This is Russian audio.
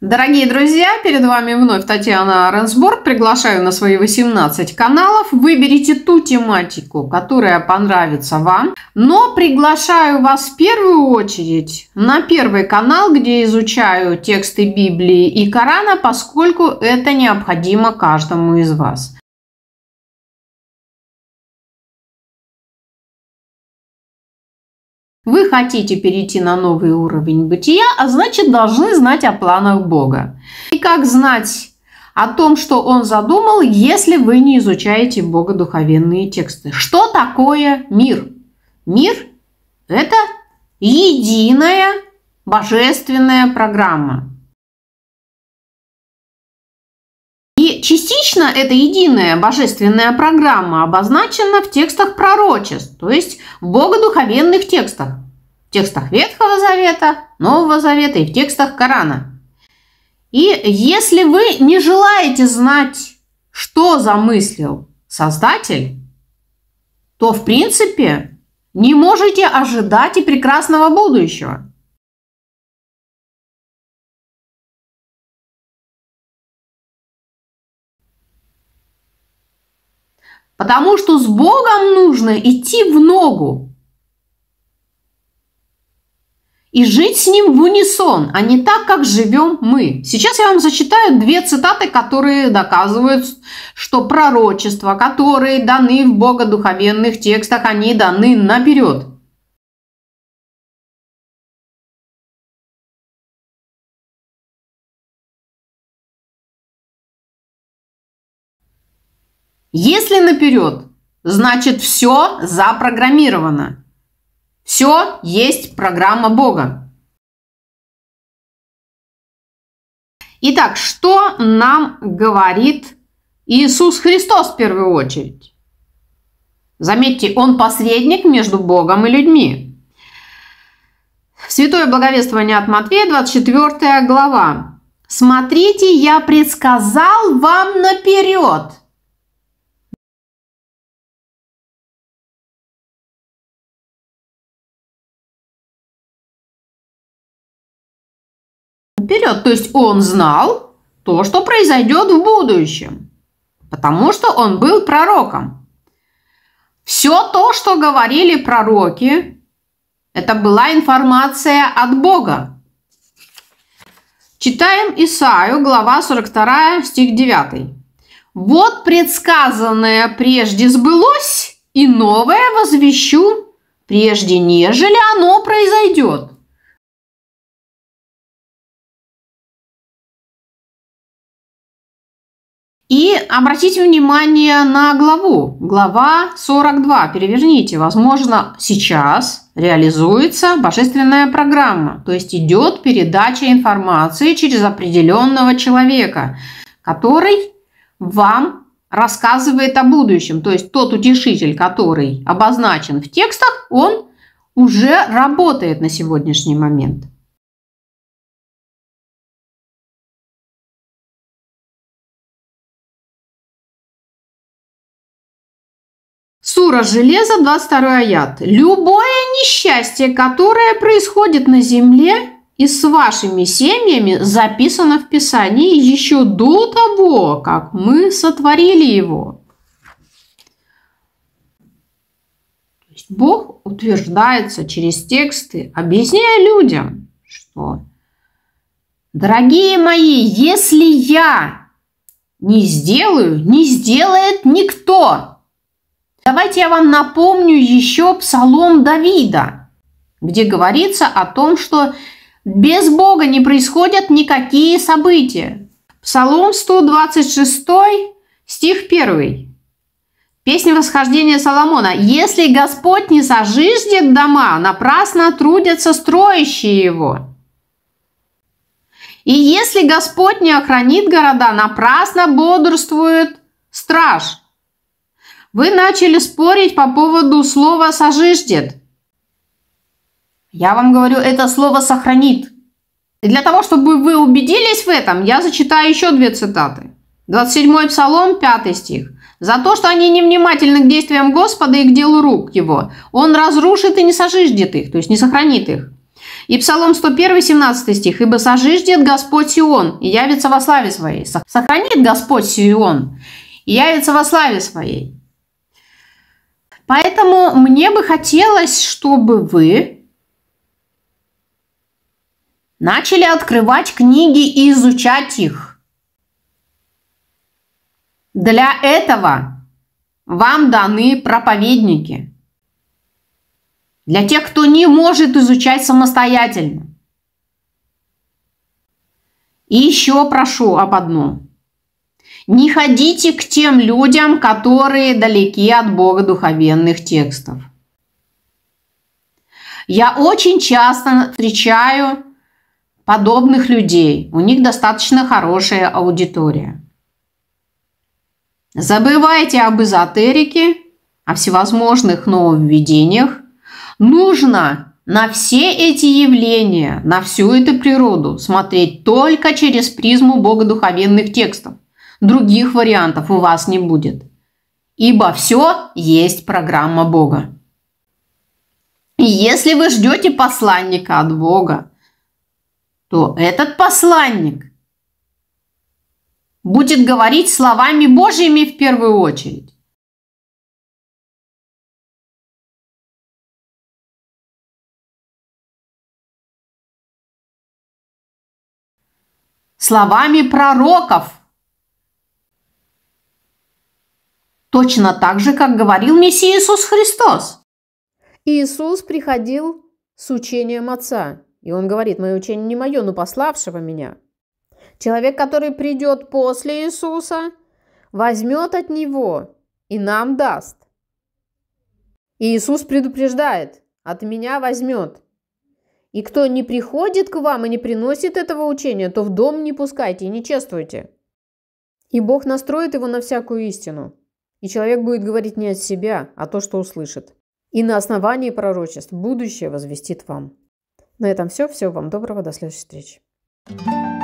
Дорогие друзья, перед вами вновь Татьяна Ренсборг. Приглашаю на свои 18 каналов. Выберите ту тематику, которая понравится вам. Но приглашаю вас в первую очередь на первый канал, где изучаю тексты Библии и Корана, поскольку это необходимо каждому из вас. Вы хотите перейти на новый уровень бытия, а значит должны знать о планах Бога. И как знать о том, что Он задумал, если вы не изучаете богодуховенные тексты? Что такое мир? Мир – это единая божественная программа. И частично эта единая божественная программа обозначена в текстах пророчеств, то есть в богодуховенных текстах в текстах Ветхого Завета, Нового Завета и в текстах Корана. И если вы не желаете знать, что замыслил Создатель, то, в принципе, не можете ожидать и прекрасного будущего – Потому что с Богом нужно идти в ногу и жить с ним в унисон, а не так, как живем мы. Сейчас я вам зачитаю две цитаты, которые доказывают, что пророчества, которые даны в богодуховенных текстах, они даны наперед. Если наперед, значит все запрограммировано. Все есть программа Бога. Итак, что нам говорит Иисус Христос в первую очередь? Заметьте, Он посредник между Богом и людьми. Святое благовествование от Матвея, 24 глава. «Смотрите, я предсказал вам наперед, вперед, то есть он знал то, что произойдет в будущем, потому что он был пророком. Все то, что говорили пророки, это была информация от Бога. Читаем Исаию, глава 42, стих 9. «Вот предсказанное прежде сбылось, и новое возвещу, прежде нежели оно произойдет. И обратите внимание на главу. Глава 42. Переверните. Возможно, сейчас реализуется божественная программа, то есть идет передача информации через определенного человека, который вам рассказывает о будущем. То есть тот утешитель, который обозначен в текстах, он уже работает на сегодняшний момент. Сура Железа, 22 аят. Любое несчастье, которое происходит на земле и с вашими семьями, записано в Писании еще до того, как мы сотворили его. Бог утверждается через тексты, объясняя людям, что Дорогие мои, если я не сделаю, не сделает никто. Давайте я вам напомню еще Псалом Давида, где говорится о том, что без Бога не происходят никакие события. Псалом 126, стих 1. Песня восхождения Соломона. «Если Господь не сожиждет дома, напрасно трудятся строящие его». И если Господь не охранит города, напрасно бодрствует страж. Вы начали спорить по поводу слова «сожиждет». Я вам говорю, это слово «сохранит». И для того, чтобы вы убедились в этом, я зачитаю еще две цитаты. 27 Псалом, 5 стих. «За то, что они невнимательны к действиям Господа и к делу рук Его, Он разрушит и не сожиждет их», то есть не сохранит их. И Псалом 101, 17 стих. «Ибо сожиждет Господь Сион, и явится во славе своей». Сохранит Господь Сион, и явится во славе своей. Поэтому мне бы хотелось, чтобы вы начали открывать книги и изучать их. Для этого вам даны проповедники. Для тех, кто не может изучать самостоятельно. И еще прошу об одном – не ходите к тем людям, которые далеки от Бога духовенных текстов. Я очень часто встречаю подобных людей. У них достаточно хорошая аудитория. Забывайте об эзотерике, о всевозможных нововведениях. Нужно на все эти явления, на всю эту природу смотреть только через призму богодуховенных текстов – Других вариантов у вас не будет. Ибо все есть программа Бога. И если вы ждете посланника от Бога, то этот посланник будет говорить словами Божьими в первую очередь. Словами пророков – Точно так же, как говорил Мессия Иисус Христос. Иисус приходил с учением Отца. И он говорит, мое учение не мое, но пославшего меня. Человек, который придет после Иисуса, возьмет от него и нам даст. И Иисус предупреждает, от меня возьмет. И кто не приходит к вам и не приносит этого учения, то в дом не пускайте и не чествуйте. И Бог настроит его на всякую истину – и человек будет говорить не от себя, а то, что услышит. И на основании пророчеств будущее возвестит вам. На этом все. Всего вам доброго. До следующей встречи.